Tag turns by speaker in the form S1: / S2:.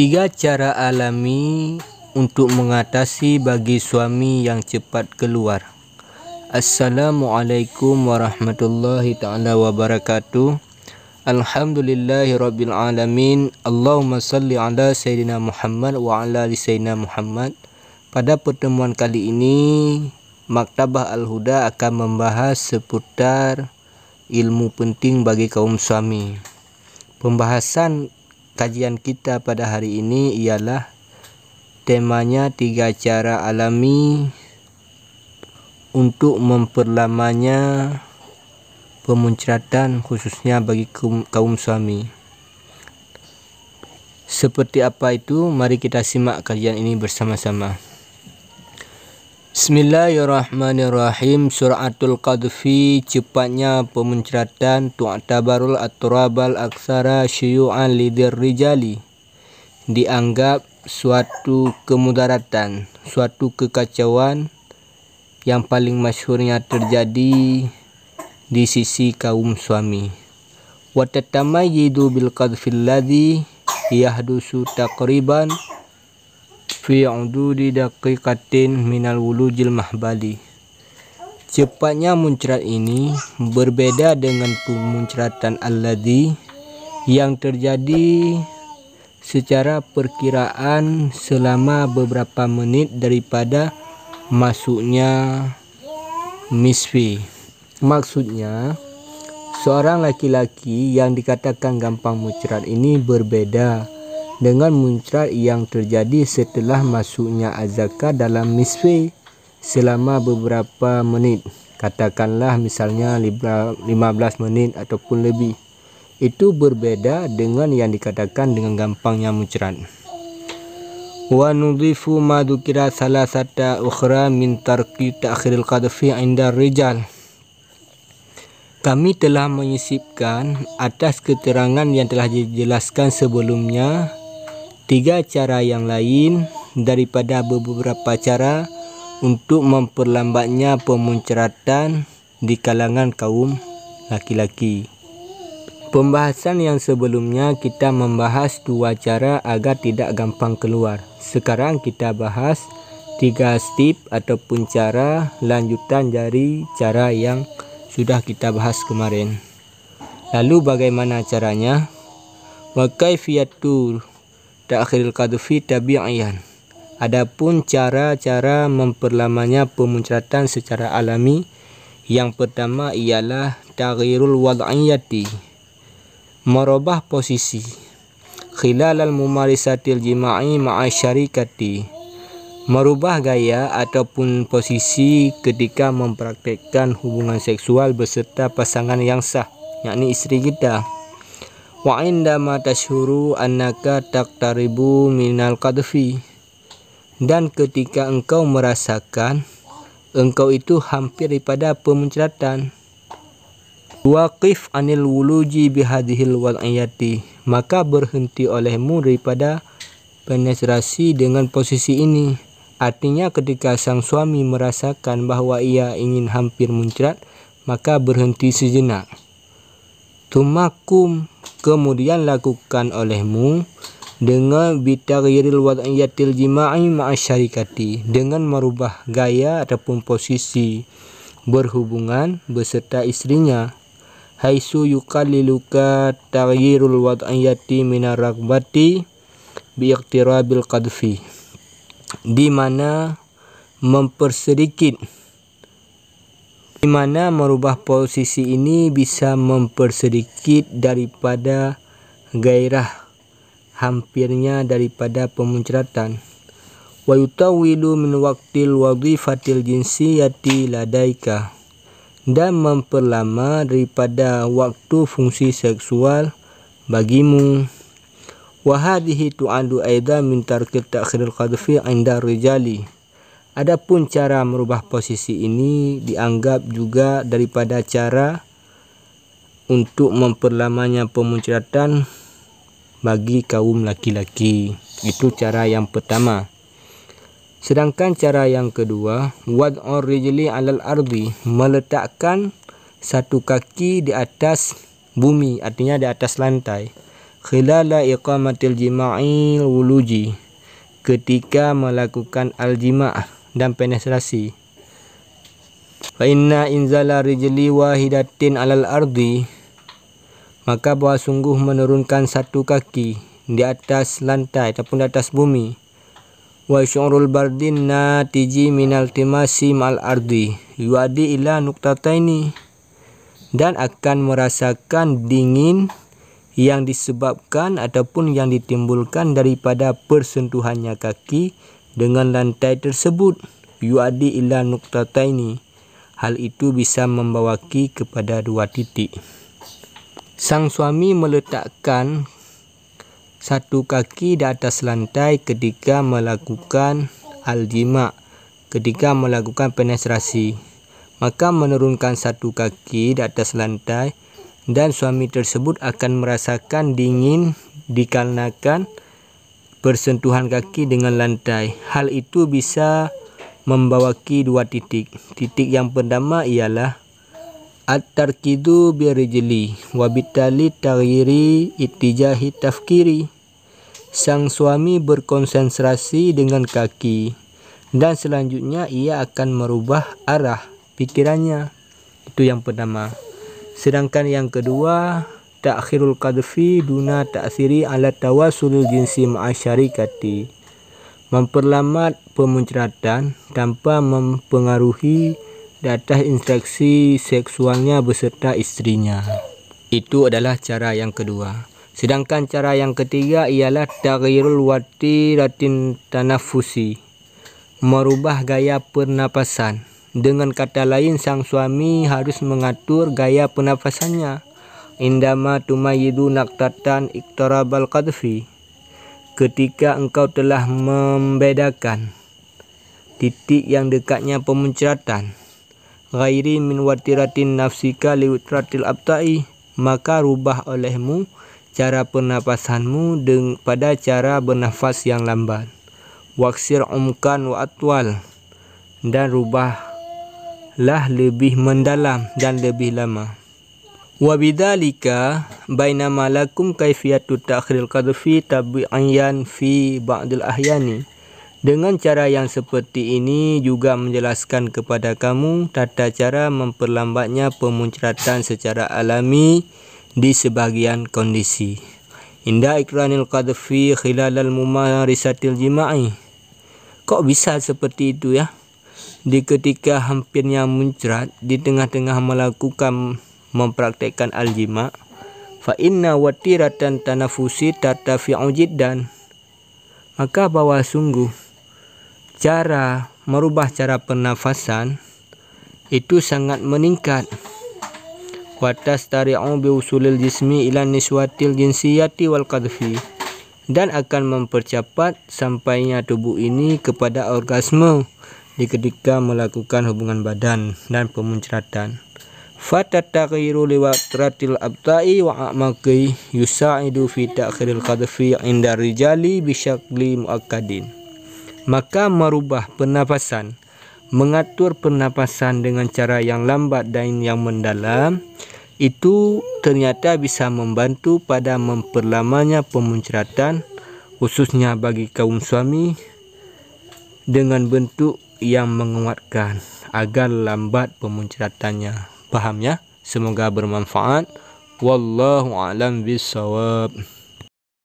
S1: Tiga cara alami untuk mengatasi bagi suami yang cepat keluar. Assalamualaikum warahmatullahi taala wabarakatuh. Alhamdulillahirabbil alamin. Allahumma salli ala Sayyidina Muhammad wa ala ali sayidina Muhammad. Pada pertemuan kali ini, Maktabah Al-Huda akan membahas seputar ilmu penting bagi kaum suami. Pembahasan Kajian kita pada hari ini ialah temanya tiga cara alami untuk memperlamanya pemuncratan khususnya bagi kaum, kaum suami. Seperti apa itu? Mari kita simak kajian ini bersama-sama. Bismillahirrahmanirrahim Suratul Qadfi Cepatnya pemuncratan Tu'atabarul At-Turabal Aksara Syuyuan Lidir Rijali Dianggap suatu kemudaratan Suatu kekacauan Yang paling masyurnya terjadi Di sisi kaum suami Watatamayidu bil qadfil Ladi Yahdusu taqriban fi ududi daqiqatin minal wulujil mahbali cepatnya muncrat ini berbeda dengan pemuncratan alladhi yang terjadi secara perkiraan selama beberapa menit daripada masuknya misfi maksudnya seorang laki-laki yang dikatakan gampang muncrat ini berbeda dengan muncrat yang terjadi setelah masuknya azaka dalam misfe selama beberapa menit katakanlah misalnya 15 menit ataupun lebih itu berbeda dengan yang dikatakan dengan gampangnya muncrat wa nudhifu ma dhukira salasata ukhra min tarki ta'khiril qadfi 'inda rijal kami telah menyisipkan atas keterangan yang telah dijelaskan sebelumnya tiga cara yang lain daripada beberapa cara untuk memperlambatnya pemuncratan di kalangan kaum laki-laki. Pembahasan yang sebelumnya kita membahas dua cara agar tidak gampang keluar. Sekarang kita bahas tiga step ataupun cara lanjutan dari cara yang sudah kita bahas kemarin. Lalu bagaimana caranya? Wakai kaifiyatur ta'khiril qadfi tabi'iyan. Adapun cara-cara memperlamanya pemuncratan secara alami yang pertama ialah taghyirul wad'iyati. Merubah posisi khilalal mumarisatil jima'i ma'a syarikati. Merubah gaya ataupun posisi ketika mempraktikkan hubungan seksual beserta pasangan yang sah, yakni isteri kita wa indama tashuru annaka taqtaribu minal qadfi dan ketika engkau merasakan engkau itu hampir daripada pemuncratan waqif anil wuluji wal ayati maka berhenti olehmu daripada penetrasi dengan posisi ini artinya ketika sang suami merasakan bahawa ia ingin hampir muncrat maka berhenti sejenak tumakum kemudian lakukan olehmu dengan bitaghyiril wad'iyatil jima'i ma'asyarikati dengan merubah gaya ataupun posisi berhubungan beserta istrinya haisu yukalliluka taghyirul wad'iyati minar ragbati biiqtirabil qadfi di mana mempersedikit di mana merubah posisi ini bisa mempersedikit daripada gairah hampirnya daripada pemuncratan wa yutawwilu min waqtil wadhifatil jinsiyati ladaika dan memperlama daripada waktu fungsi seksual bagimu wa hadhihi tu'adu aidan min tarkil ta'khiril qadhfi 'inda rijali Adapun cara merubah posisi ini dianggap juga daripada cara untuk memperlamanya pemuncratan bagi kaum laki-laki. Itu cara yang pertama. Sedangkan cara yang kedua, wad rijli 'alal ardi, meletakkan satu kaki di atas bumi, artinya di atas lantai. Khilala iqamatil jima'il wuluji ketika melakukan al-jima'ah dan penetrasi. Fa inna inzala rijli wahidatin alal ardi maka bahawa sungguh menurunkan satu kaki di atas lantai ataupun di atas bumi wa syurul bardin natiji minal timasi mal ardi yuadi ila nuqtataini dan akan merasakan dingin yang disebabkan ataupun yang ditimbulkan daripada persentuhannya kaki dengan lantai tersebut, yuadi ila nuktataini. Hal itu bisa membawaki kepada dua titik. Sang suami meletakkan satu kaki di atas lantai ketika melakukan aljima, ketika melakukan penetrasi. Maka menurunkan satu kaki di atas lantai dan suami tersebut akan merasakan dingin dikarenakan bersentuhan kaki dengan lantai. Hal itu bisa membawaki dua titik. Titik yang pertama ialah at-tarkidu bi rijli wa bitali taghyiri tafkiri. Sang suami berkonsentrasi dengan kaki dan selanjutnya ia akan merubah arah pikirannya. Itu yang pertama. Sedangkan yang kedua, ta'khirul qadfi duna ta'thiri ala tawasul jinsi ma'asyarikati memperlambat pemuncratan tanpa mempengaruhi data infeksi seksualnya beserta istrinya itu adalah cara yang kedua sedangkan cara yang ketiga ialah Takhirul wati ratin tanafusi merubah gaya pernafasan dengan kata lain sang suami harus mengatur gaya pernafasannya indama tumayidu naktatan iktarabal qadfi ketika engkau telah membedakan titik yang dekatnya pemuncratan ghairi min watiratin nafsika liwitratil abtai maka rubah olehmu cara pernafasanmu pada cara bernafas yang lambat waksir umkan wa atwal dan rubahlah lebih mendalam dan lebih lama Wa bidzalika baina malakum kaifiyatu ta'khiril qadhfi tabi'an fi ba'dil ahyani. Dengan cara yang seperti ini juga menjelaskan kepada kamu tata cara memperlambatnya pemuncratan secara alami di sebahagian kondisi. Inda ikranil qadhfi khilalal mumarisatil jima'i. Kok bisa seperti itu ya? Di ketika hampirnya muncrat di tengah-tengah melakukan mempraktikkan al-jima fa inna watiratan tanafusi tatafi'u jiddan maka bahwa sungguh cara merubah cara pernafasan itu sangat meningkat wa tastari'u bi usulil jismi ila niswatil jinsiyati wal qadhfi dan akan mempercepat sampainya tubuh ini kepada orgasme ketika melakukan hubungan badan dan pemuncratan fatatghayyiru liwatratil abta'i wa amaki yusa'idu fi ta'khiril qadfi inda rijali bi syakli muakkadin maka merubah pernafasan mengatur pernafasan dengan cara yang lambat dan yang mendalam itu ternyata bisa membantu pada memperlamanya pemunceratan, khususnya bagi kaum suami dengan bentuk yang menguatkan agar lambat pemunceratannya pahamnya. Semoga bermanfaat. Wallahu a'lam bishawab.